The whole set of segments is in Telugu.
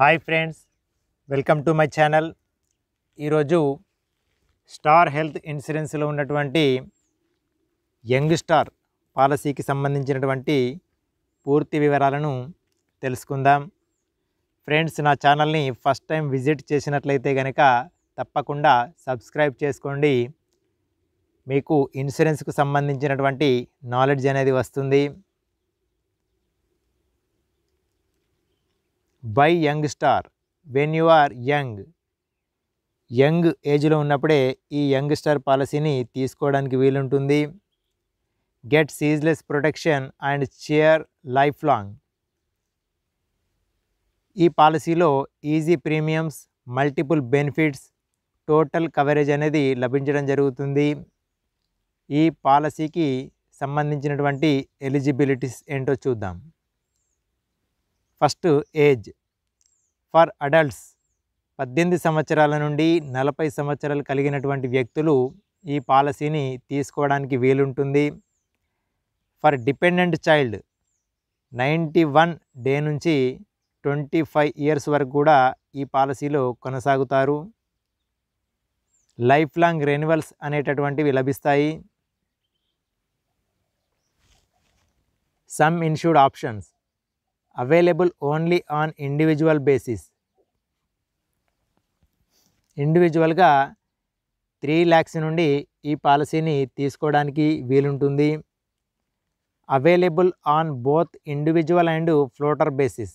Hi friends welcome to my channel ఈరోజు స్టార్ హెల్త్ ఇన్సూరెన్స్లో ఉన్నటువంటి యంగ్ స్టార్ పాలసీకి సంబంధించినటువంటి పూర్తి వివరాలను తెలుసుకుందాం ఫ్రెండ్స్ నా ఛానల్ని ఫస్ట్ టైం విజిట్ చేసినట్లయితే కనుక తప్పకుండా సబ్స్క్రైబ్ చేసుకోండి మీకు ఇన్సూరెన్స్కు సంబంధించినటువంటి నాలెడ్జ్ అనేది వస్తుంది by young star when you are young young ఏజ్లో ఉన్నప్పుడే ఈ యంగ్ స్టార్ పాలసీని తీసుకోవడానికి వీలుంటుంది get ceaseless protection and cheer life long ఈ పాలసీలో easy premiums multiple benefits total coverage అనేది లభించడం జరుగుతుంది ఈ పాలసీకి సంబంధించినటువంటి ఎలిజిబిలిటీస్ ఏంటో చూద్దాం ఫస్ట్ ఏజ్ ఫర్ అడల్ట్స్ పద్దెనిమిది సంవత్సరాల నుండి నలభై సంవత్సరాలు కలిగినటువంటి వ్యక్తులు ఈ పాలసీని తీసుకోవడానికి వీలుంటుంది for dependent child ninety one day నుంచి ట్వంటీ ఫైవ్ ఇయర్స్ వరకు కూడా ఈ పాలసీలో కొనసాగుతారు లైఫ్ లాంగ్ రెన్యువల్స్ అనేటటువంటివి లభిస్తాయి sum insured options available only on individual basis ఇండివిజువల్గా త్రీ ల్యాక్స్ నుండి ఈ పాలసీని తీసుకోవడానికి వీలుంటుంది available on both individual and floater basis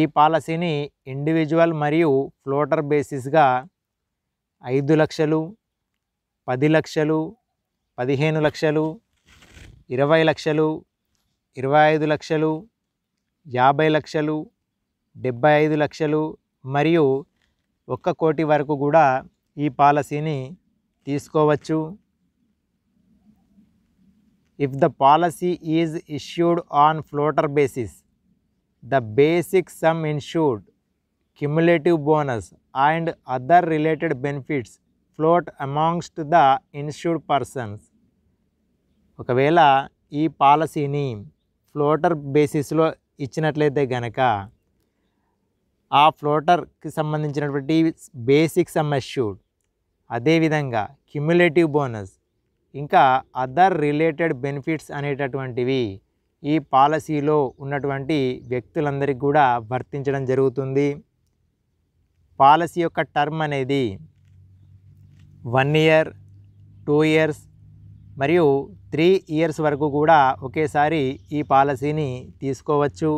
ఈ పాలసీని ఇండివిజువల్ మరియు ఫ్లోటర్ బేసిస్గా ఐదు లక్షలు పది లక్షలు పదిహేను లక్షలు ఇరవై లక్షలు ఇరవై ఐదు లక్షలు యాభై లక్షలు డెబ్బై ఐదు లక్షలు మరియు ఒక్క కోటి వరకు కూడా ఈ పాలసీని తీసుకోవచ్చు if the policy is issued on floater basis the basic sum insured cumulative bonus and other related benefits float amongst the insured persons ఒకవేళ ఈ పాలసీని ఫ్లోటర్ బేసిస్లో ఇచ్చినట్లయితే గనక ఆ ఫ్లోటర్కి సంబంధించినటువంటి బేసిక్ సమ్ అష్యూడ్ అదేవిధంగా క్యుములేటివ్ బోనస్ ఇంకా అదర్ రిలేటెడ్ బెనిఫిట్స్ అనేటటువంటివి ఈ పాలసీలో ఉన్నటువంటి వ్యక్తులందరికీ కూడా వర్తించడం జరుగుతుంది పాలసీ యొక్క టర్మ్ అనేది వన్ ఇయర్ టూ ఇయర్స్ మరియు త్రీ ఇయర్స్ వరకు కూడా ఒకేసారి ఈ పాలసీని తీసుకోవచ్చు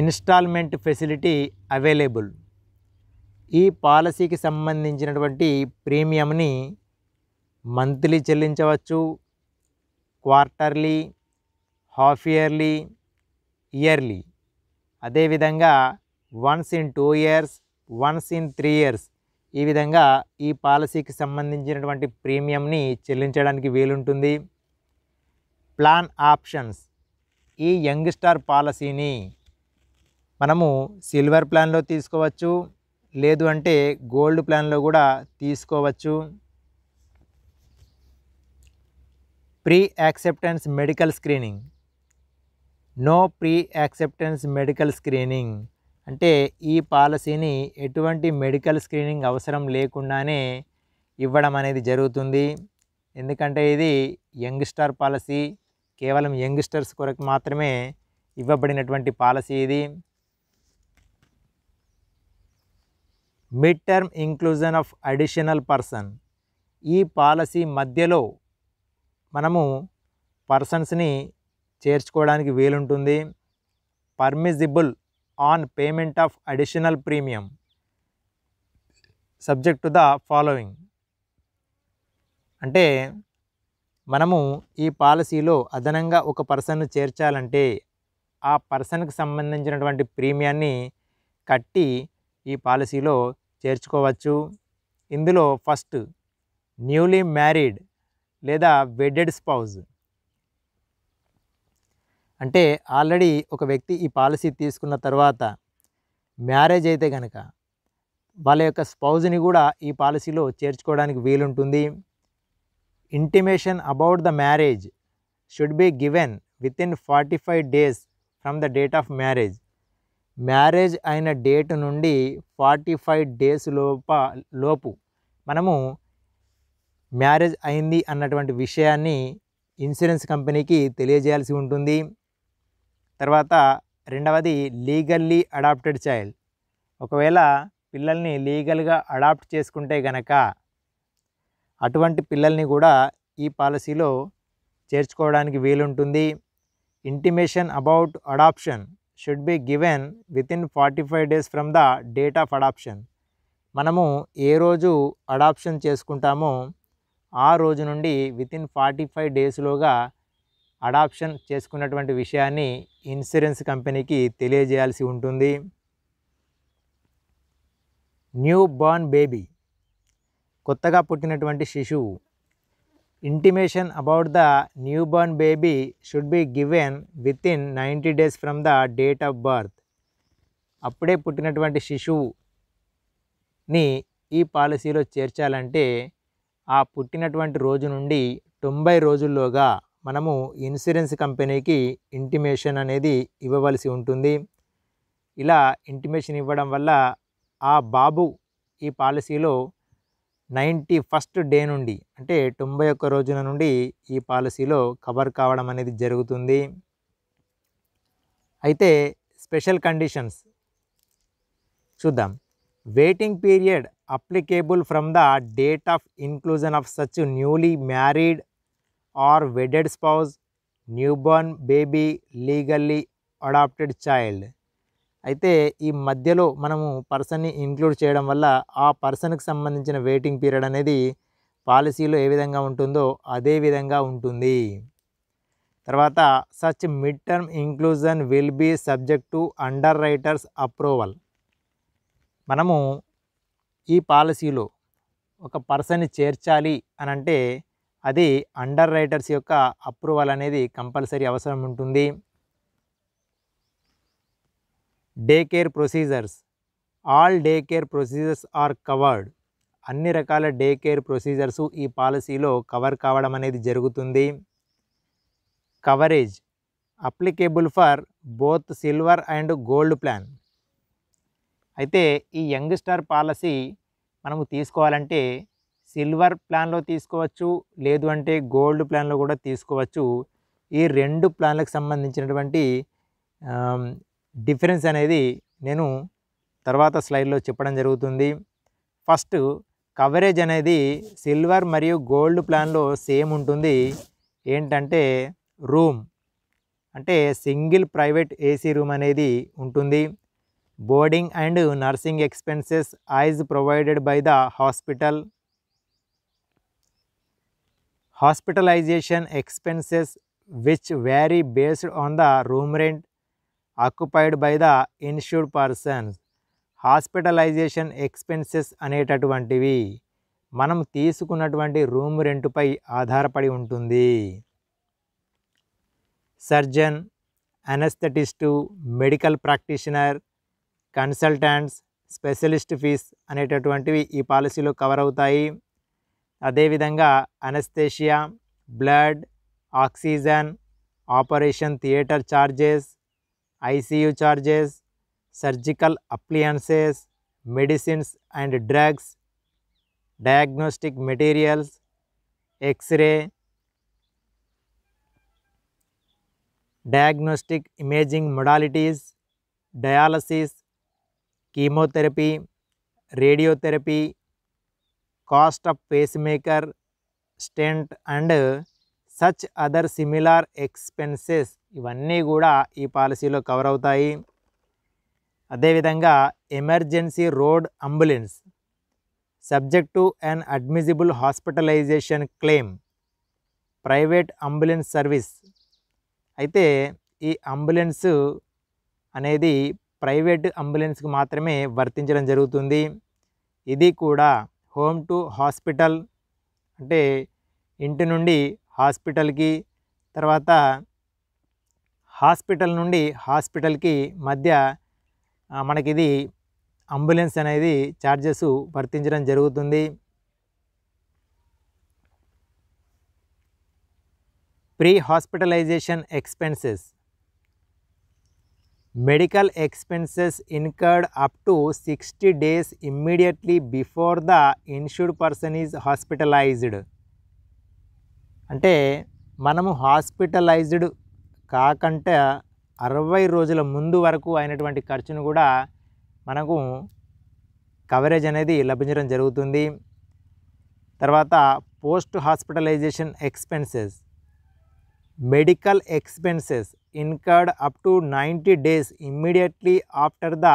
ఇన్స్టాల్మెంట్ ఫెసిలిటీ అవైలబుల్ ఈ పాలసీకి సంబంధించినటువంటి ప్రీమియంని మంత్లీ చెల్లించవచ్చు క్వార్టర్లీ హాఫ్ ఇయర్లీ ఇయర్లీ అదేవిధంగా once in two years once in three years ఈ విధంగా ఈ పాలసీకి సంబంధించినటువంటి ప్రీమియంని చెల్లించడానికి వీలుంటుంది ప్లాన్ ఆప్షన్స్ ఈ యంగ్ స్టార్ పాలసీని మనము సిల్వర్ ప్లాన్లో తీసుకోవచ్చు లేదు అంటే గోల్డ్ ప్లాన్లో కూడా తీసుకోవచ్చు pre acceptance medical screening no pre acceptance medical screening అంటే ఈ పాలసీని ఎటువంటి మెడికల్ స్క్రీనింగ్ అవసరం లేకుండానే ఇవ్వడం అనేది జరుగుతుంది ఎందుకంటే ఇది యంగ్స్టర్ పాలసీ కేవలం యంగ్స్టర్స్ కొరకు మాత్రమే ఇవ్వబడినటువంటి పాలసీ ఇది mid term inclusion of additional person ఈ పాలసీ మధ్యలో మనము పర్సన్స్ని చేర్చుకోవడానికి వీలుంటుంది పర్మిజిబుల్ on payment of additional premium subject to the following అంటే మనము ఈ పాలసీలో అదనంగా ఒక పర్సన్ను చేర్చాలంటే ఆ పర్సన్కి సంబంధించినటువంటి ప్రీమియాన్ని కట్టి ఈ పాలసీలో చేర్చుకోవచ్చు ఇందులో ఫస్ట్ న్యూలీ మ్యారీడ్ లేదా వెడ్డెడ్ స్పౌజ్ అంటే ఆల్రెడీ ఒక వ్యక్తి ఈ పాలసీ తీసుకున్న తర్వాత మ్యారేజ్ అయితే కనుక వాళ్ళ యొక్క స్పౌజ్ని కూడా ఈ పాలసీలో చేర్చుకోవడానికి వీలుంటుంది intimation about the marriage should be given with in forty five days from the date of marriage marriage అయిన డేట్ నుండి ఫార్టీ ఫైవ్ డేస్ లోప లోపు మనము మ్యారేజ్ అయింది అన్నటువంటి విషయాన్ని ఇన్సూరెన్స్ కంపెనీకి తెలియజేయాల్సి ఉంటుంది తర్వాత రెండవది లీగల్లీ అడాప్టెడ్ చైల్డ్ ఒకవేళ పిల్లల్ని లీగల్గా అడాప్ట్ చేసుకుంటే గనక అటువంటి పిల్లల్ని కూడా ఈ పాలసీలో చేర్చుకోవడానికి వీలుంటుంది intimation about adoption should be given within forty five days from the date of adoption మనము ఏ రోజు అడాప్షన్ చేసుకుంటామో ఆ రోజు నుండి వితిన్ ఫార్టీ ఫైవ్ డేస్లోగా అడాప్షన్ చేసుకున్నటువంటి విషయాన్ని ఇన్సూరెన్స్ కంపెనీకి తెలియజేయాల్సి ఉంటుంది న్యూ బార్న్ బేబీ కొత్తగా పుట్టినటువంటి శిశువు intimation about the new born baby should be given with in ninety days from the date of birth అప్పుడే పుట్టినటువంటి శిశువుని ఈ పాలసీలో చేర్చాలంటే ఆ పుట్టినటువంటి రోజు నుండి తొంభై రోజుల్లోగా మనము ఇన్సూరెన్స్ కంపెనీకి ఇంటిమేషన్ అనేది ఇవ్వవలసి ఉంటుంది ఇలా ఇంటిమేషన్ ఇవ్వడం వల్ల ఆ బాబు ఈ పాలసీలో నైంటీ ఫస్ట్ డే నుండి అంటే తొంభై ఒక్క రోజున నుండి ఈ పాలసీలో కవర్ కావడం అనేది జరుగుతుంది అయితే స్పెషల్ కండిషన్స్ చూద్దాం waiting period applicable from the date of inclusion of such newly married or wedded spouse, newborn baby, legally adopted child అయితే ఈ మధ్యలో మనము పర్సన్ని ఇంక్లూడ్ చేయడం వల్ల ఆ పర్సన్కి సంబంధించిన వెయిటింగ్ పీరియడ్ అనేది పాలసీలో ఏ విధంగా ఉంటుందో అదే విధంగా ఉంటుంది తర్వాత such mid term inclusion will be subject to underwriters approval మనము ఈ పాలసీలో ఒక పర్సన్ని చేర్చాలి అనంటే అది అండర్ రైటర్స్ యొక్క అప్రూవల్ అనేది కంపల్సరీ అవసరం ఉంటుంది day care procedures all day care procedures are covered అన్ని రకాల డే కేర్ ప్రొసీజర్స్ ఈ పాలసీలో కవర్ కావడం అనేది జరుగుతుంది coverage applicable for both silver and gold plan అయితే ఈ యంగ్స్టర్ పాలసీ మనము తీసుకోవాలంటే సిల్వర్ ప్లాన్లో తీసుకోవచ్చు లేదు అంటే గోల్డ్ ప్లాన్లో కూడా తీసుకోవచ్చు ఈ రెండు ప్లాన్లకు సంబంధించినటువంటి డిఫరెన్స్ అనేది నేను తర్వాత స్లైడ్లో చెప్పడం జరుగుతుంది ఫస్ట్ కవరేజ్ అనేది సిల్వర్ మరియు గోల్డ్ ప్లాన్లో సేమ్ ఉంటుంది ఏంటంటే రూమ్ అంటే సింగిల్ ప్రైవేట్ ఏసీ రూమ్ అనేది ఉంటుంది boarding and nursing expenses is provided by the hospital hospitalization expenses which vary based on the room rent occupied by the insured persons hospitalization expenses అనేటటువంటివి మనం తీసుకున్నటువంటి రూమ్ రెంట్పై ఆధారపడి ఉంటుంది surgeon anaesthetist medical practitioner consultants specialist fees అనేటటువంటివి ఈ పాలసీలో కవర్ అవుతాయి अदे विधा anaesthesia blood oxygen operation theatre charges ICU charges surgical appliances medicine and drugs diagnostic material x-ray diagnostic imaging modality डयलिस chemotherapy radiotherapy cost of pacemaker stent and such other similar expenses ఇవన్నీ కూడా ఈ పాలసీలో కవర్ అవుతాయి అదేవిధంగా emergency road ambulance subject to an admissible hospitalization claim private ambulance service అయితే ఈ అంబులెన్స్ అనేది ప్రైవేట్ అంబులెన్స్కి మాత్రమే వర్తించడం జరుగుతుంది ఇది కూడా హోమ్ టు హాస్పిటల్ అంటే ఇంటి నుండి హాస్పిటల్కి తర్వాత హాస్పిటల్ నుండి హాస్పిటల్కి మధ్య మనకిది అంబులెన్స్ అనేది ఛార్జెస్ వర్తించడం జరుగుతుంది pre hospitalization expenses medical expenses incurred up to sixty days immediately before the insured person is hospitalized అంటే మనము హాస్పిటలైజ్డ్ కాకంటే అరవై రోజుల ముందు వరకు అయినటువంటి ఖర్చును కూడా మనకు కవరేజ్ అనేది లభించడం జరుగుతుంది తర్వాత post hospitalization expenses medical expenses up to to days days after the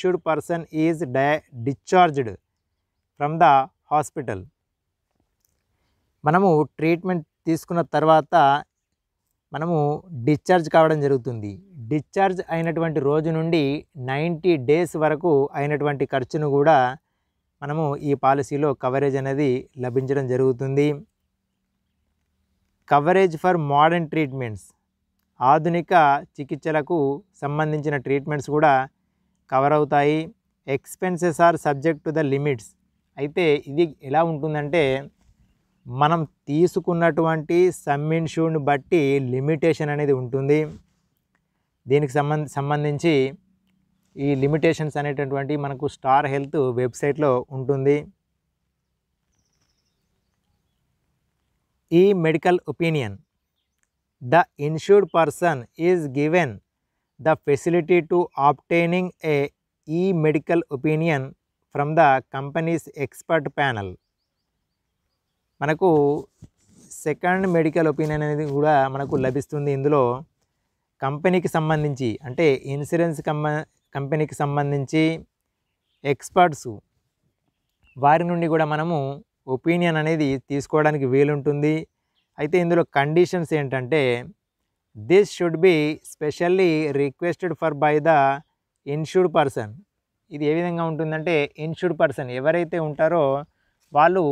the person is డై డిశ్చార్జ్డ్ ఫ్రమ్ ద హాస్పిటల్ మనము ట్రీట్మెంట్ తీసుకున్న తర్వాత మనము డిశ్చార్జ్ కావడం జరుగుతుంది డిశ్చార్జ్ అయినటువంటి రోజు నుండి నైంటీ డేస్ వరకు అయినటువంటి ఖర్చును కూడా మనము ఈ పాలసీలో కవరేజ్ అనేది లభించడం జరుగుతుంది కవరేజ్ ఫర్ మోడర్న్ ట్రీట్మెంట్స్ ఆధునిక చికిత్సలకు సంబంధించిన ట్రీట్మెంట్స్ కూడా కవర్ అవుతాయి expenses are subject to the limits అయితే ఇది ఎలా ఉంటుందంటే మనం తీసుకున్నటువంటి సమ్ బట్టి లిమిటేషన్ అనేది ఉంటుంది దీనికి సంబంధ సంబంధించి ఈ లిమిటేషన్స్ అనేటటువంటి మనకు స్టార్ హెల్త్ వెబ్సైట్లో ఉంటుంది ఈ medical opinion the insured person is given the facility to obtaining a ఈ medical opinion from the company's expert panel మనకు సెకండ్ మెడికల్ ఒపీనియన్ అనేది కూడా మనకు లభిస్తుంది ఇందులో కంపెనీకి సంబంధించి అంటే ఇన్సూరెన్స్ కంప కంపెనీకి సంబంధించి ఎక్స్పర్ట్స్ వారి నుండి కూడా మనము ఒపీనియన్ అనేది తీసుకోవడానికి వీలుంటుంది అయితే ఇందులో కండిషన్స్ ఏంటంటే this should be specially requested for by the insured person ఇది ఏ విధంగా ఉంటుందంటే ఇన్షూర్డ్ పర్సన్ ఎవరైతే ఉంటారో వాళ్ళు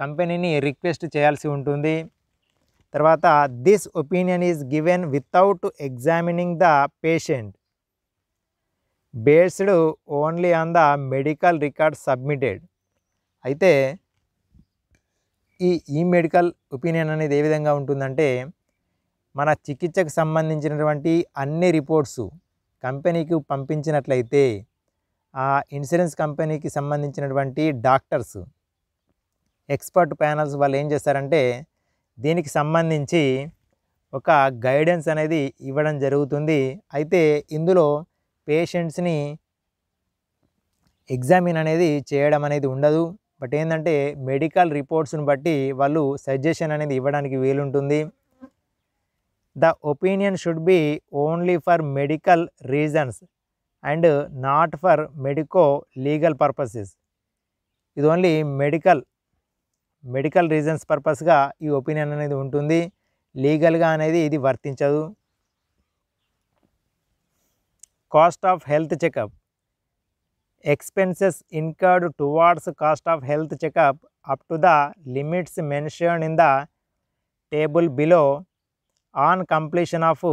కంపెనీని రిక్వెస్ట్ చేయాల్సి ఉంటుంది తర్వాత this opinion is given without examining the patient based only on the medical record submitted అయితే ఈ ఈ మెడికల్ ఒపీనియన్ అనేది ఏ విధంగా ఉంటుందంటే మన చికిత్సకు సంబంధించినటువంటి అన్ని రిపోర్ట్స్ కంపెనీకి పంపించినట్లయితే ఆ ఇన్సూరెన్స్ కంపెనీకి సంబంధించినటువంటి డాక్టర్స్ ఎక్స్పర్ట్ ప్యానల్స్ వాళ్ళు ఏం చేస్తారంటే దీనికి సంబంధించి ఒక గైడెన్స్ అనేది ఇవ్వడం జరుగుతుంది అయితే ఇందులో పేషెంట్స్ని ఎగ్జామిన్ అనేది చేయడం అనేది ఉండదు బట్ ఏంటంటే మెడికల్ రిపోర్ట్స్ని బట్టి వాళ్ళు సజెషన్ అనేది ఇవ్వడానికి వీలుంటుంది the opinion should be only for medical reasons and not for medico legal purposes ఇది ఓన్లీ మెడికల్ మెడికల్ రీజన్స్ పర్పస్గా ఈ ఒపీనియన్ అనేది ఉంటుంది లీగల్గా అనేది ఇది వర్తించదు cost of health checkup expenses incurred towards cost of health checkup up to the limits mention in the table below on completion of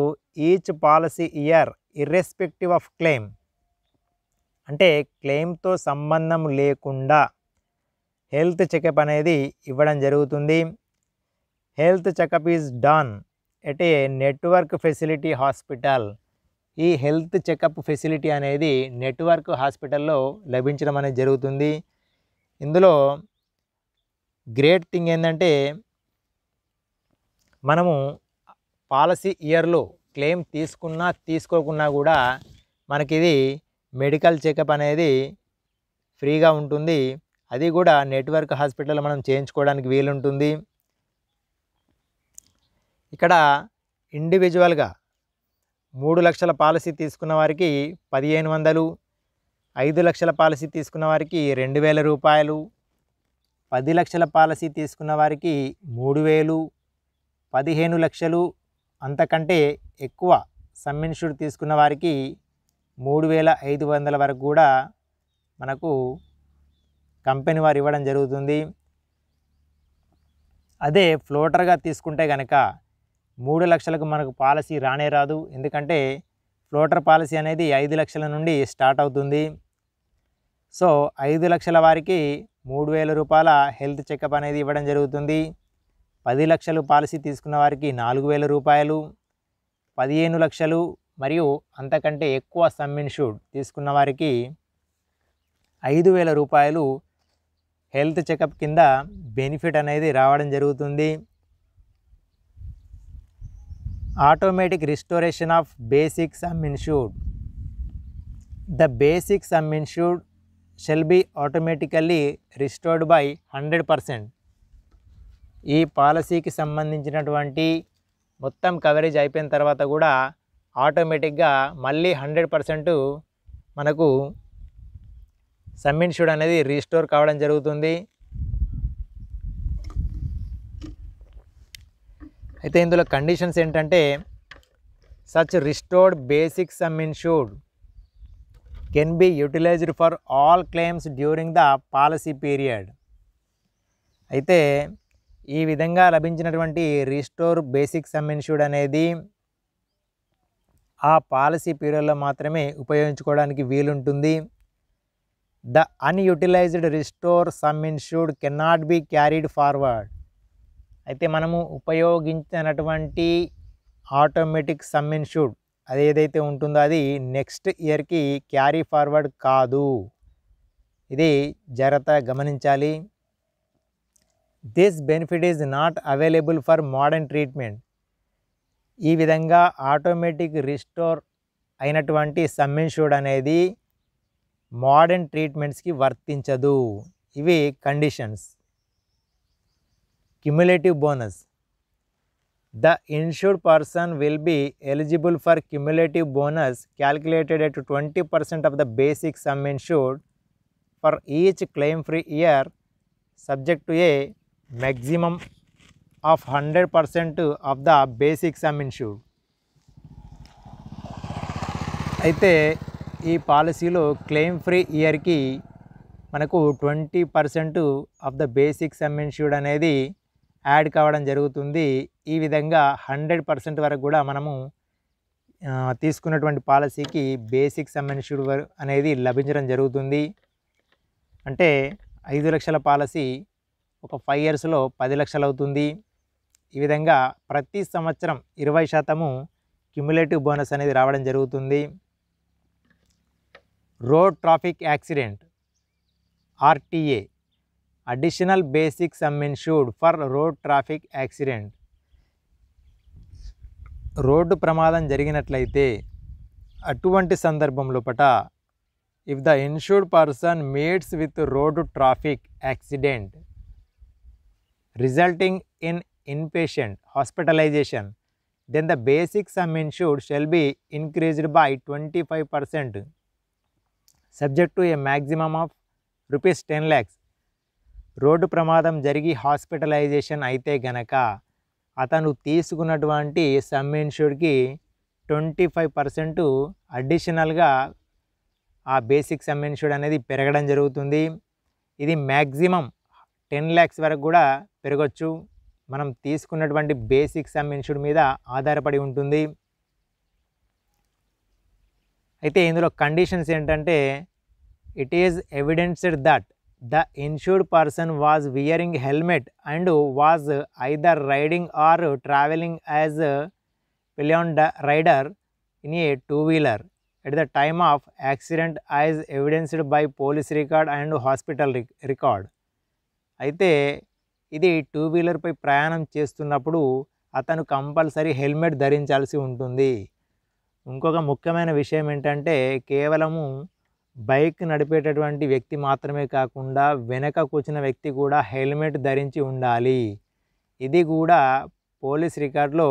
each policy year irrespective of claim అంటే క్లెయిమ్తో సంబంధం లేకుండా హెల్త్ చెకప్ అనేది ఇవ్వడం జరుగుతుంది health checkup is done at a network facility hospital ఈ హెల్త్ చెకప్ ఫెసిలిటీ అనేది నెట్వర్క్ హాస్పిటల్లో లభించడం అనేది జరుగుతుంది ఇందులో గ్రేట్ థింగ్ ఏంటంటే మనము పాలసీ ఇయర్లో క్లెయిమ్ తీసుకున్నా తీసుకోకున్నా కూడా మనకి ఇది మెడికల్ చెకప్ అనేది ఫ్రీగా ఉంటుంది అది కూడా నెట్వర్క్ హాస్పిటల్ మనం చేయించుకోవడానికి వీలుంటుంది ఇక్కడ ఇండివిజువల్గా మూడు లక్షల పాలసీ తీసుకున్న వారికి పదిహేను వందలు ఐదు లక్షల పాలసీ తీసుకున్న వారికి రెండు వేల రూపాయలు పది లక్షల పాలసీ తీసుకున్న వారికి మూడు వేలు పదిహేను లక్షలు అంతకంటే ఎక్కువ సమ్మిన్షుడ్ తీసుకున్న వారికి మూడు వేల ఐదు వందల వరకు కూడా మనకు కంపెనీ వారు ఇవ్వడం జరుగుతుంది అదే ఫ్లోటర్గా తీసుకుంటే కనుక మూడు లక్షలకు మనకు పాలసీ రానే రాదు ఎందుకంటే ఫ్లోటర్ పాలసీ అనేది ఐదు లక్షల నుండి స్టార్ట్ అవుతుంది సో ఐదు లక్షల వారికి మూడు వేల రూపాయల హెల్త్ చెకప్ అనేది ఇవ్వడం జరుగుతుంది పది లక్షలు పాలసీ తీసుకున్న వారికి నాలుగు వేల రూపాయలు పదిహేను లక్షలు మరియు అంతకంటే ఎక్కువ సమ్ ఇన్షూర్డ్ తీసుకున్న వారికి ఐదు వేల రూపాయలు హెల్త్ చెకప్ కింద బెనిఫిట్ అనేది రావడం జరుగుతుంది automatic restoration of basic sum insured the basic sum insured shall be automatically restored by hundred percent ఈ పాలసీకి సంబంధించినటువంటి మొత్తం కవరేజ్ అయిపోయిన తర్వాత కూడా ఆటోమేటిక్గా మళ్ళీ హండ్రెడ్ పర్సెంట్ మనకు సమ్ ఇన్షూర్డ్ అనేది రీస్టోర్ కావడం జరుగుతుంది అయితే ఇందులో కండిషన్స్ ఏంటంటే such restored basic sum insured can be utilized for all claims during the policy period అయితే ఈ విధంగా లభించినటువంటి రీస్టోర్ బేసిక్ సమ్ ఇన్షూర్డ్ అనేది ఆ పాలసీ పీరియడ్లో మాత్రమే ఉపయోగించుకోవడానికి వీలుంటుంది the unutilized restore sum insured cannot be carried forward అయితే మనము ఉపయోగించినటువంటి ఆటోమేటిక్ సమ్ ఇన్షూడ్ అది ఏదైతే ఉంటుందో అది నెక్స్ట్ ఇయర్కి క్యారీ ఫార్వర్డ్ కాదు ఇది జాగ్రత్త గమనించాలి this benefit is not available for modern treatment ఈ విధంగా ఆటోమేటిక్ రిస్టోర్ అయినటువంటి సమ్ ఇన్షూర్డ్ అనేది మోడర్న్ ట్రీట్మెంట్స్కి వర్తించదు ఇవి conditions cumulative bonus. The insured person will be eligible for cumulative bonus calculated at 20% of the basic sum insured for each claim free year subject to a maximum of 100% of the basic sum insured. అయితే ఈ పాలసీలో క్లెయిమ్ ఫ్రీ ఇయర్కి మనకు twenty percent of the basic sum insured అనేది యాడ్ కావడం జరుగుతుంది ఈ విధంగా హండ్రెడ్ పర్సెంట్ వరకు కూడా మనము తీసుకున్నటువంటి పాలసీకి బేసిక్ సంబంధించుడు అనేది లభించడం జరుగుతుంది అంటే ఐదు లక్షల పాలసీ ఒక ఫైవ్ ఇయర్స్లో పది లక్షలు అవుతుంది ఈ విధంగా ప్రతి సంవత్సరం ఇరవై శాతము క్యుములేటివ్ బోనస్ అనేది రావడం జరుగుతుంది road traffic accident RTA additional basic sum insured for road traffic accident road ప్రమాదం జరిగినట్లయితే అటువంటి సందర్భం లోపట if the insured person meets with road traffic accident resulting in inpatient hospitalization then the basic sum insured shall be increased by twenty five percent subject to a maximum of rupees ten lakhs రోడ్డు ప్రమాదం జరిగి హాస్పిటలైజేషన్ అయితే గనక అతను తీసుకున్నటువంటి సమ్ ఇన్సూర్డ్కి ట్వంటీ ఫైవ్ పర్సెంట్ అడిషనల్గా ఆ బేసిక్ సమ్ ఇన్సూర్డ్ అనేది పెరగడం జరుగుతుంది ఇది మ్యాక్సిమం టెన్ ల్యాక్స్ వరకు కూడా పెరగచ్చు మనం తీసుకున్నటువంటి బేసిక్ సమ్ ఇన్సూర్డ్ మీద ఆధారపడి ఉంటుంది అయితే ఇందులో కండిషన్స్ ఏంటంటే it is evidenced that the insured person was wearing helmet and was either riding or travelling as pillion the rider in a two wheeler at the time of accident is evidenced by police record and hospital record అయితే ఇది టూ వీలర్పై ప్రయాణం చేస్తున్నప్పుడు అతను కంపల్సరీ హెల్మెట్ ధరించాల్సి ఉంటుంది ఇంకొక ముఖ్యమైన విషయం ఏంటంటే కేవలము బైక్ నడిపేటటువంటి వ్యక్తి మాత్రమే కాకుండా వెనక కూర్చున్న వ్యక్తి కూడా హెల్మెట్ ధరించి ఉండాలి ఇది కూడా పోలీస్ రికార్డులో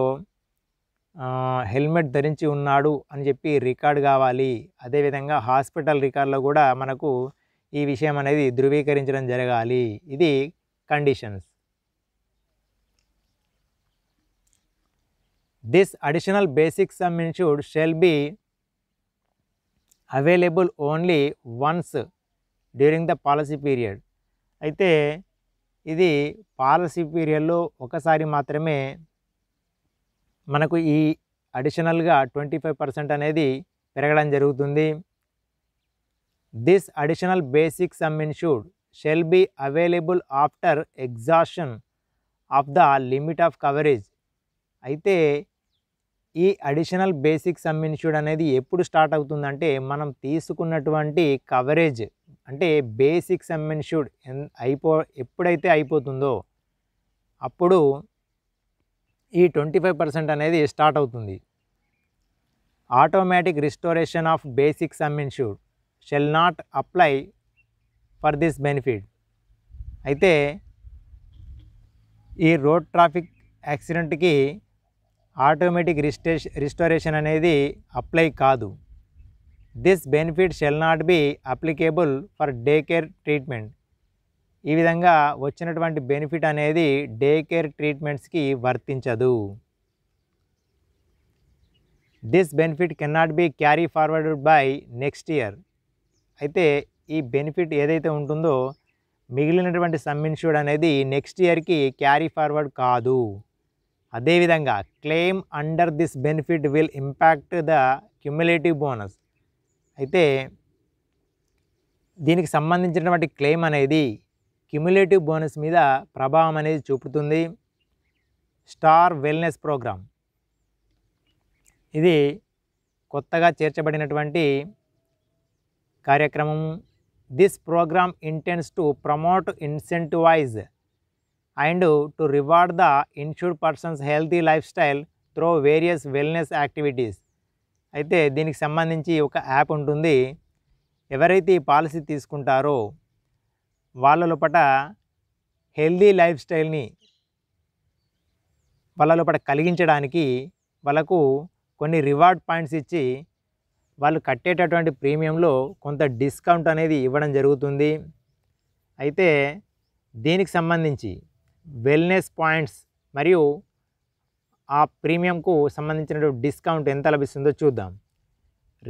హెల్మెట్ ధరించి ఉన్నాడు అని చెప్పి రికార్డ్ కావాలి అదేవిధంగా హాస్పిటల్ రికార్డులో కూడా మనకు ఈ విషయం అనేది ధృవీకరించడం జరగాలి ఇది conditions this additional basic sum should shall be available only once during the policy period అయితే ఇది పాలసీ పీరియడ్లో ఒకసారి మాత్రమే మనకు ఈ అడిషనల్గా ట్వంటీ ఫైవ్ పర్సెంట్ అనేది పెరగడం జరుగుతుంది this additional basic sum insured shall be available after exhaustion of the limit of coverage అయితే ఈ అడిషనల్ బేసిక్ సమ్ ఇన్సూర్డ్ అనేది ఎప్పుడు స్టార్ట్ అవుతుందంటే మనం తీసుకున్నటువంటి కవరేజ్ అంటే బేసిక్ సమ్ ఇన్సూర్డ్ అయిపో ఎప్పుడైతే అయిపోతుందో అప్పుడు ఈ ట్వంటీ ఫైవ్ పర్సెంట్ అనేది స్టార్ట్ అవుతుంది automatic restoration of basic sum insured shall not apply for this benefit అయితే ఈ రోడ్ ట్రాఫిక్ యాక్సిడెంట్కి ఆటోమేటిక్ రిస్టేష్ రిస్టోరేషన్ అనేది అప్లై కాదు this benefit shall not be applicable for day care treatment ఈ విధంగా వచ్చినటువంటి బెనిఫిట్ అనేది డే కేర్ ట్రీట్మెంట్స్కి వర్తించదు this benefit cannot be carry forward by next year అయితే ఈ బెనిఫిట్ ఏదైతే ఉంటుందో మిగిలినటువంటి సమ్ ఇన్సూర్డ్ అనేది నెక్స్ట్ ఇయర్కి క్యారీ ఫార్వర్డ్ కాదు అదేవిధంగా claim under this benefit will impact the cumulative bonus అయితే దీనికి సంబంధించినటువంటి క్లెయిమ్ అనేది క్యుములేటివ్ బోనస్ మీద ప్రభావం అనేది చూపుతుంది స్టార్ వెల్నెస్ ప్రోగ్రామ్ ఇది కొత్తగా చేర్చబడినటువంటి కార్యక్రమం this program intends to promote incentivize and to reward the the persons healthy life style through various wellness activities అయితే దీనికి సంబంధించి ఒక యాప్ ఉంటుంది ఎవరైతే ఈ పాలసీ తీసుకుంటారో వాళ్ళ లోపల హెల్దీ లైఫ్ స్టైల్ని వాళ్ళ లోపల కలిగించడానికి వాళ్ళకు కొన్ని రివార్డ్ పాయింట్స్ ఇచ్చి వాళ్ళు కట్టేటటువంటి ప్రీమియంలో కొంత డిస్కౌంట్ అనేది ఇవ్వడం జరుగుతుంది అయితే దీనికి సంబంధించి వెల్నెస్ పాయింట్స్ మరియు ఆ ప్రీమియంకు సంబంధించిన డిస్కౌంట్ ఎంత లభిస్తుందో చూద్దాం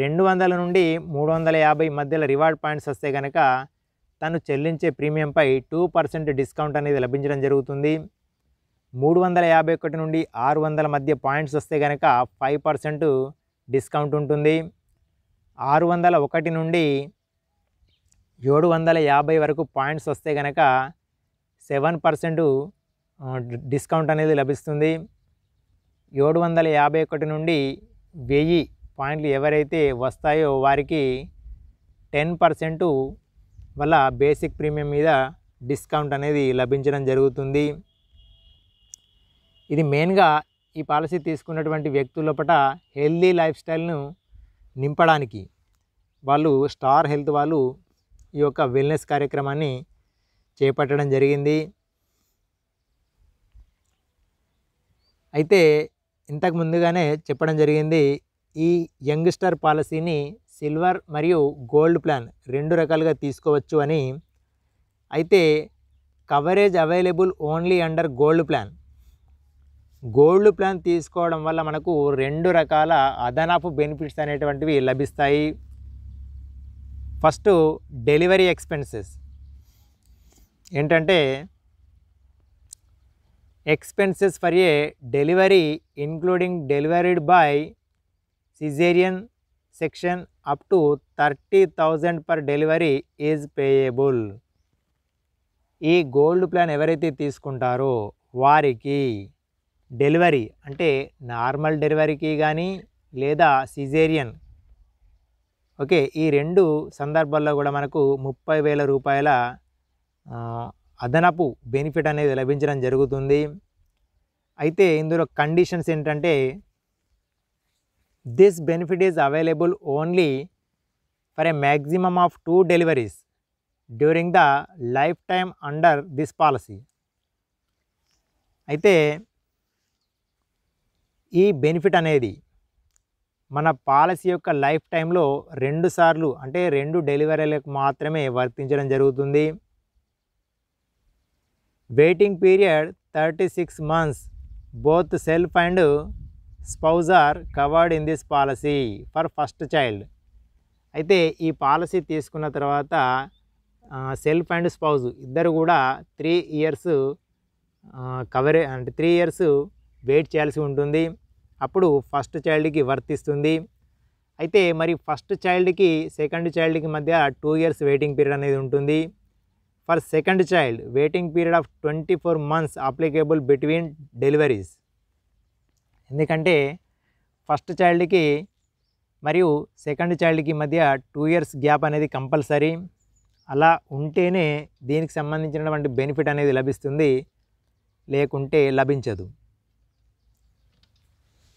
రెండు వందల నుండి మూడు వందల యాభై మధ్యలో రివార్డ్ పాయింట్స్ వస్తే కనుక తను చెల్లించే ప్రీమియంపై టూ పర్సెంట్ డిస్కౌంట్ అనేది లభించడం జరుగుతుంది మూడు వందల యాభై ఒకటి నుండి ఆరు వందల మధ్య పాయింట్స్ వస్తే కనుక ఫైవ్ పర్సెంట్ డిస్కౌంట్ ఉంటుంది ఆరు వందల ఒకటి నుండి ఏడు వందల యాభై వరకు పాయింట్స్ వస్తే కనుక సెవెన్ పర్సెంట్ డిస్కౌంట్ అనేది లభిస్తుంది ఏడు వందల యాభై ఒకటి నుండి వెయ్యి పాయింట్లు ఎవరైతే వస్తాయో వారికి టెన్ పర్సెంట్ వల్ల బేసిక్ ప్రీమియం మీద డిస్కౌంట్ అనేది లభించడం జరుగుతుంది ఇది మెయిన్గా ఈ పాలసీ తీసుకున్నటువంటి వ్యక్తుల పట హెల్దీ లైఫ్ స్టైల్ను నింపడానికి వాళ్ళు స్టార్ హెల్త్ వాళ్ళు ఈ యొక్క వెల్నెస్ కార్యక్రమాన్ని చేపట్టడం జరిగింది అయితే ఇంతకు ముందుగానే చెప్పడం జరిగింది ఈ యంగ్స్టర్ పాలసీని సిల్వర్ మరియు గోల్డ్ ప్లాన్ రెండు రకాలుగా తీసుకోవచ్చు అని అయితే coverage available only under gold plan gold plan తీసుకోవడం వల్ల మనకు రెండు రకాల అదనపు బెనిఫిట్స్ అనేటువంటివి లభిస్తాయి ఫస్ట్ డెలివరీ ఎక్స్పెన్సెస్ ఏంటంటే expenses for a delivery including delivered by caesarean section up to thirty thousand per delivery is payable ఈ గోల్డ్ ప్లాన్ ఎవరైతే తీసుకుంటారో వారికి డెలివరీ అంటే నార్మల్ డెలివరీకి కానీ లేదా సిజేరియన్ ఓకే ఈ రెండు సందర్భాల్లో కూడా మనకు ముప్పై వేల రూపాయల అదనపు బెనిఫిట్ అనేది లభించడం జరుగుతుంది అయితే ఇందులో కండిషన్స్ ఏంటంటే this benefit is available only for a maximum of two deliveries during the life time under this policy అయితే ఈ బెనిఫిట్ అనేది మన పాలసీ యొక్క లైఫ్ టైంలో రెండు సార్లు అంటే రెండు డెలివరీలకు మాత్రమే వర్తించడం జరుగుతుంది waiting period thirty six months both self and spouse are covered in this policy for first child అయితే ఈ పాలసీ తీసుకున్న తర్వాత సెల్ఫ్ అండ్ స్పౌజ్ ఇద్దరు కూడా త్రీ ఇయర్స్ కవరే అంటే త్రీ ఇయర్స్ వెయిట్ చేయాల్సి ఉంటుంది అప్పుడు ఫస్ట్ చైల్డ్కి వర్తిస్తుంది అయితే మరి ఫస్ట్ చైల్డ్కి సెకండ్ చైల్డ్కి మధ్య టూ ఇయర్స్ వెయిటింగ్ పీరియడ్ అనేది ఉంటుంది for second child waiting period of twenty four months applicable between deliveries ఎందుకంటే ఫస్ట్ చైల్డ్కి మరియు సెకండ్ చైల్డ్కి మధ్య టూ ఇయర్స్ గ్యాప్ అనేది కంపల్సరీ అలా ఉంటేనే దీనికి సంబంధించినటువంటి బెనిఫిట్ అనేది లభిస్తుంది లేకుంటే లభించదు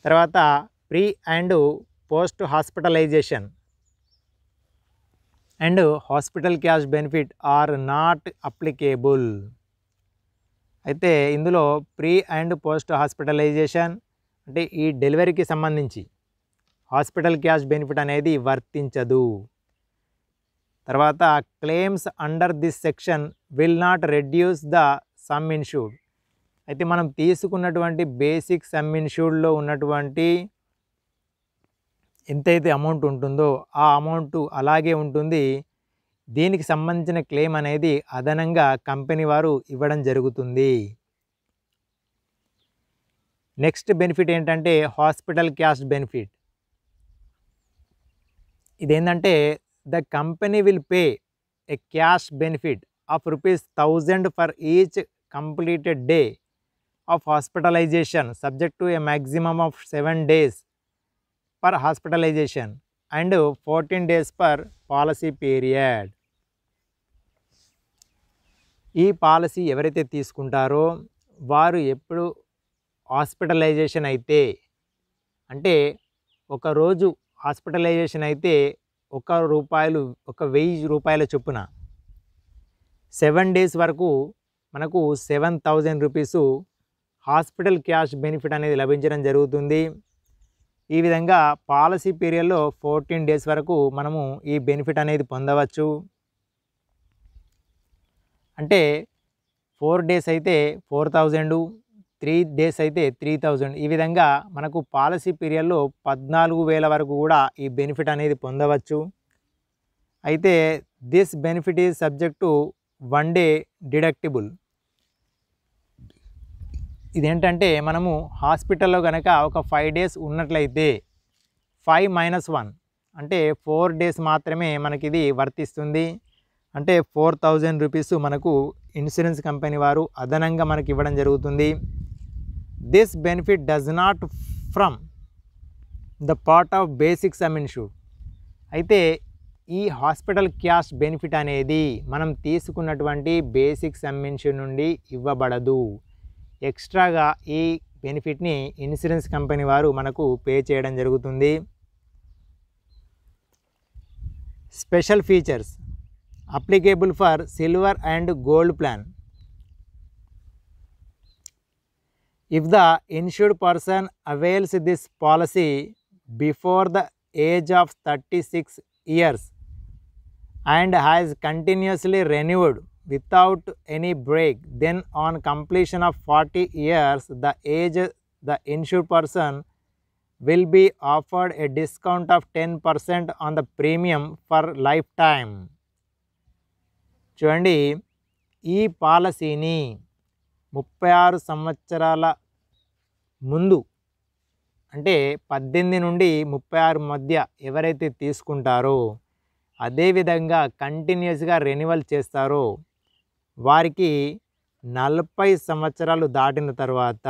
తర్వాత pre and post hospitalization and hospital cash benefit are not applicable అయితే ఇందులో ప్రీ అండ్ పోస్ట్ హాస్పిటలైజేషన్ అంటే ఈ డెలివరీకి సంబంధించి హాస్పిటల్ క్యాష్ బెనిఫిట్ అనేది వర్తించదు తర్వాత claims under this section will not reduce the sum insured అయితే మనం తీసుకున్నటువంటి బేసిక్ సమ్ ఇన్షూర్డ్లో ఉన్నటువంటి ఎంతైతే అమౌంట్ ఉంటుందో ఆ అమౌంట్ అలాగే ఉంటుంది దీనికి సంబంధించిన క్లెయిమ్ అనేది అదనంగా కంపెనీ వారు ఇవ్వడం జరుగుతుంది నెక్స్ట్ బెనిఫిట్ ఏంటంటే హాస్పిటల్ క్యాష్ బెనిఫిట్ ఇదేంటంటే the company will pay a cash benefit of rupees thousand for each completed day of hospitalization subject to a maximum of seven days per hospitalization and fourteen days per policy period ఈ పాలసీ ఎవరైతే తీసుకుంటారో వారు ఎప్పుడు హాస్పిటలైజేషన్ అయితే అంటే ఒకరోజు హాస్పిటలైజేషన్ అయితే ఒక రూపాయలు ఒక వెయ్యి రూపాయల చొప్పున సెవెన్ డేస్ వరకు మనకు seven thousand rupees hospital cash benefit అనేది లభించడం జరుగుతుంది ఈ విధంగా పాలసీ పీరియడ్లో ఫోర్టీన్ డేస్ వరకు మనము ఈ బెనిఫిట్ అనేది పొందవచ్చు అంటే ఫోర్ డేస్ అయితే ఫోర్ థౌజండ్ త్రీ డేస్ అయితే త్రీ థౌజండ్ ఈ విధంగా మనకు పాలసీ పీరియడ్లో పద్నాలుగు వేల వరకు కూడా ఈ బెనిఫిట్ అనేది పొందవచ్చు అయితే this benefit is subject one day deductible ఇదేంటంటే మనము హాస్పిటల్లో కనుక ఒక ఫైవ్ డేస్ ఉన్నట్లయితే ఫైవ్ మైనస్ వన్ అంటే ఫోర్ డేస్ మాత్రమే మనకి ఇది వర్తిస్తుంది అంటే ఫోర్ థౌజండ్ రూపీస్ మనకు ఇన్సూరెన్స్ కంపెనీ వారు అదనంగా మనకి ఇవ్వడం జరుగుతుంది this benefit does not from the part of basic sum insure అయితే ఈ హాస్పిటల్ క్యాష్ బెనిఫిట్ అనేది మనం తీసుకున్నటువంటి బేసిక్ సమ్ ఇన్షూర్ నుండి ఇవ్వబడదు ఎక్స్ట్రాగా ఈ బెనిఫిట్ని ఇన్సూరెన్స్ కంపెనీ వారు మనకు పే చేయడం జరుగుతుంది special features applicable for silver and gold plan if the insured person avails this policy before the age of thirty six years and has continuously renewed without any break then on completion of 40 years the age the insured person will be offered a discount of 10% on the premium for lifetime చూడండి ఈ పాలసీని ముప్పై ఆరు సంవత్సరాల ముందు అంటే పద్దెనిమిది నుండి ముప్పై ఆరు మధ్య ఎవరైతే తీసుకుంటారో అదేవిధంగా కంటిన్యూస్గా రెన్యువల్ చేస్తారో వారికి నలభై సంవత్సరాలు దాటిన తర్వాత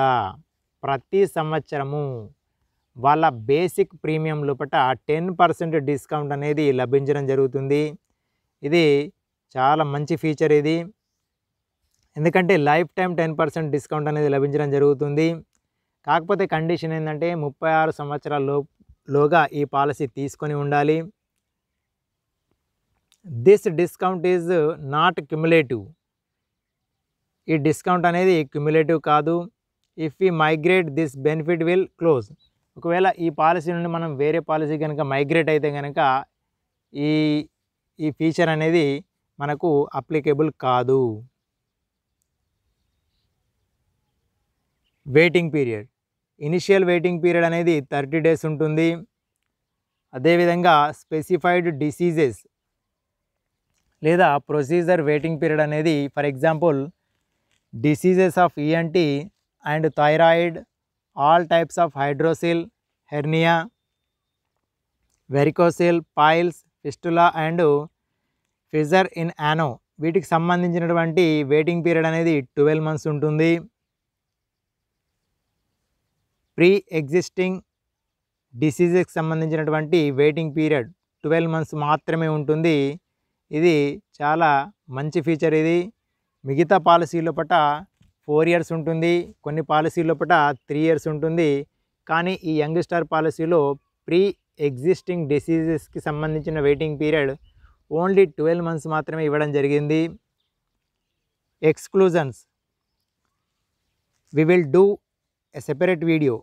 ప్రతి సంవత్సరము వాళ్ళ బేసిక్ ప్రీమియం లోపల టెన్ పర్సెంట్ డిస్కౌంట్ అనేది లభించడం జరుగుతుంది ఇది చాలా మంచి ఫీచర్ ఇది ఎందుకంటే life time ten percent discount అనేది లభించడం జరుగుతుంది కాకపోతే కండిషన్ ఏంటంటే ముప్పై ఆరు సంవత్సరాల లోగా ఈ పాలసీ తీసుకొని ఉండాలి this discount is not cumulative ఈ డిస్కౌంట్ అనేది క్యుములేటివ్ కాదు if we migrate this benefit will close ఒకవేళ ఈ పాలసీ నుండి మనం వేరే పాలసీ కనుక మైగ్రేట్ అయితే కనుక ఈ ఈ ఫీచర్ అనేది మనకు అప్లికేబుల్ కాదు waiting period initial waiting period అనేది థర్టీ డేస్ ఉంటుంది అదేవిధంగా స్పెసిఫైడ్ డిసీజెస్ లేదా ప్రొసీజర్ వెయిటింగ్ పీరియడ్ అనేది for example diseases of ENT e and thyroid all types of hydrocele hernia varicocele piles fistula and fissure in ano వీటికి సంబంధించినటువంటి వెయిటింగ్ పీరియడ్ అనేది ట్వెల్వ్ మంత్స్ ఉంటుంది ప్రీ ఎగ్జిస్టింగ్ డిసీజెస్కి సంబంధించినటువంటి వెయిటింగ్ పీరియడ్ ట్వెల్వ్ మంత్స్ మాత్రమే ఉంటుంది ఇది చాలా మంచి ఫీచర్ ఇది మిగతా పాలసీల లోపల ఫోర్ ఇయర్స్ ఉంటుంది కొన్ని పాలసీ పట త్రీ ఇయర్స్ ఉంటుంది కానీ ఈ యంగ్ స్టార్ పాలసీలో ప్రీ ఎగ్జిస్టింగ్ డిసీజెస్కి సంబంధించిన waiting period only twelve months మాత్రమే ఇవ్వడం జరిగింది exclusions we will do a separate video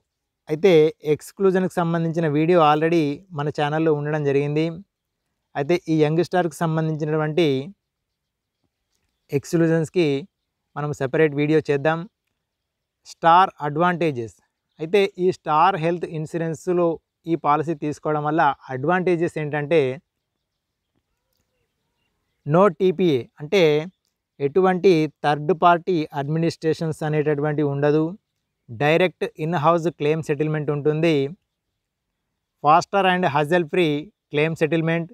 అయితే ఎక్స్క్లూజన్కి సంబంధించిన వీడియో ఆల్రెడీ మన ఛానల్లో ఉండడం జరిగింది అయితే ఈ యంగ్ స్టార్కి సంబంధించినటువంటి ఎక్స్క్లూజన్స్కి మనం సెపరేట్ వీడియో చేద్దాం స్టార్ అడ్వాంటేజెస్ అయితే ఈ స్టార్ హెల్త్ ఇన్సూరెన్స్లో ఈ పాలసీ తీసుకోవడం వల్ల అడ్వాంటేజెస్ ఏంటంటే నో టీపీఏ అంటే ఎటువంటి థర్డ్ పార్టీ అడ్మినిస్ట్రేషన్స్ అనేటటువంటి ఉండదు direct in house claim settlement ఉంటుంది faster and hassle free claim settlement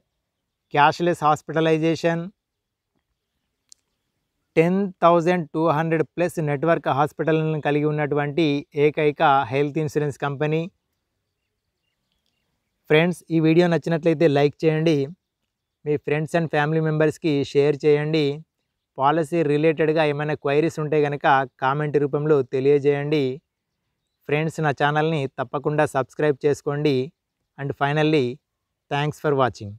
cashless hospitalization ten thousand two hundred plus network హాస్పిటల్ని కలిగి ఉన్నటువంటి ఏకైక హెల్త్ ఇన్సూరెన్స్ కంపెనీ ఫ్రెండ్స్ ఈ వీడియో నచ్చినట్లయితే లైక్ చేయండి మీ ఫ్రెండ్స్ అండ్ ఫ్యామిలీ మెంబర్స్కి షేర్ చేయండి పాలసీ రిలేటెడ్గా ఏమైనా క్వైరీస్ ఉంటే కనుక కామెంట్ రూపంలో తెలియజేయండి ఫ్రెండ్స్ నా ఛానల్ని తప్పకుండా సబ్స్క్రైబ్ చేసుకోండి and finally thanks for watching